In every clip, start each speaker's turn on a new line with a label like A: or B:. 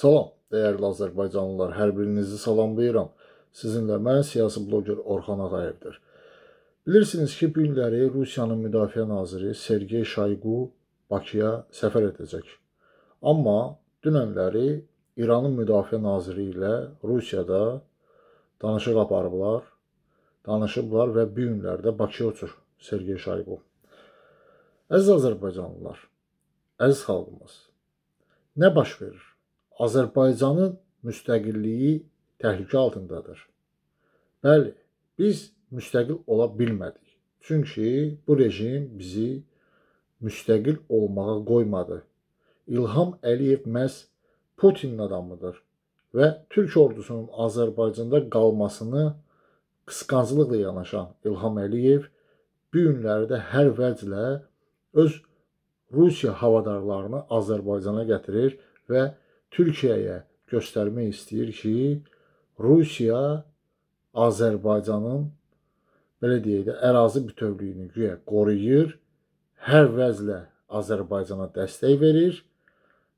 A: Salam, dəyərli azərbaycanlılar, hər birinizi salamlayıram. Sizinlə mən siyasi bloger Orxan Ağayevdir. Bilirsiniz ki, bu günləri Rusiyanın müdafiə naziri Sergey Şayqu Bakıya səfər edəcək. Amma dünənləri İranın müdafiə naziri ilə Rusiyada danışıq aparıblar, danışıblar və bu günlərdə Bakıya uçur Sergey Şayqu. Əziz azərbaycanlılar, əziz xalqımız, nə baş verir? Azərbaycanın müstəqilliyi təhlükə altındadır. Bəli, biz müstəqil ola bilmədik. Çünki bu rejim bizi müstəqil olmağa qoymadı. İlham Əliyev məhz Putinin adamıdır və Türk ordusunun Azərbaycanda qalmasını qısqanclıqla yanaşan İlham Əliyev bu günlərdə hər vəclə öz Rusiya havadarlarını Azərbaycana gətirir və Türkiyəyə göstərmək istəyir ki, Rusiya Azərbaycanın belə deyək də ərazi bütövlüyünü güya qoruyur, hər vəzlə Azərbaycana dəstək verir.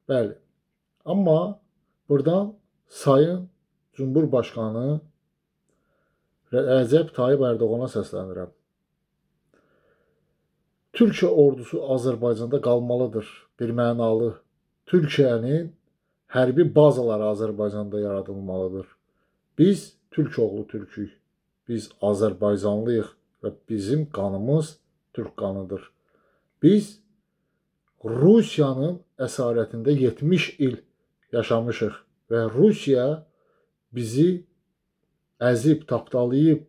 A: Bəli. Amma burada Sayın Cumhurbaşqanı Rəcəb Tayyib Ərdoğana səslənirəm. Türkiyə ordusu Azərbaycanda qalmalıdır. Bir mənalı Türkiyənin hərbi bazalar Azərbaycanda yaradılmalıdır. Biz türk oğlu türkük. Biz Azərbaycanlıyıq və bizim qanımız türk qanıdır. Biz Rusiyanın əsarətində 70 il yaşamışıq və Rusiya bizi əzib, tapdalayıb,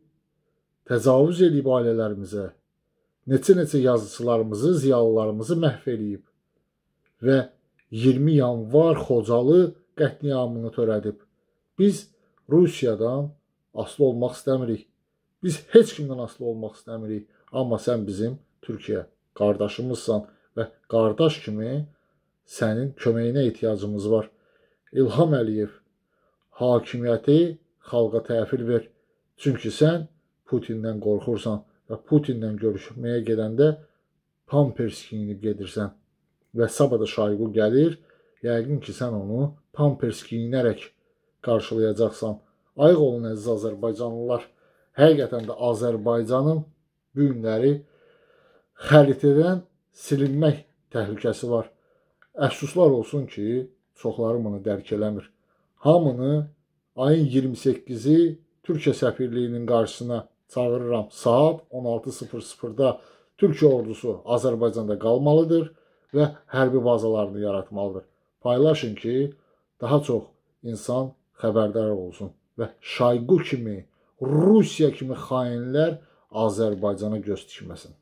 A: təcavüz edib ailələrimizə, neçə-neçə yazıçılarımızı, ziyalılarımızı məhv eləyib və 20 yanvar Xocalı qətliamını törədib. Biz Rusiyadan aslı olmaq istəmirik. Biz heç kimdən aslı olmaq istəmirik. Amma sən bizim Türkiyə qardaşımızsan və qardaş kimi sənin köməyinə ehtiyacımız var. İlham Əliyev hakimiyyəti xalqa təhvil ver. Çünki sən Putindən qorxursan və Putindən görüşməyə gedəndə pampers geyinib gedirsən və sabada şayqu gəlir, yəqin ki, sən onu pampers geyinərək qarşılayacaqsan. Ayıq olun əziz Azərbaycanlılar. Həqiqətən də Azərbaycanın bu günləri xəritədən silinmək təhlükəsi var. Əfsuslar olsun ki, çoxları bunu dərk eləmir. Hamını ayın 28-i Türkiyə səfirliyinin qarşısına çağırıram. Saat 16:00-da Türkiyə ordusu Azərbaycanda qalmalıdır və hərbi bazalarını yaratmalıdır. Paylaşın ki, daha çox insan xəbərdar olsun və Şayqu kimi, Rusiya kimi xainlər Azərbaycana göz tikməsin.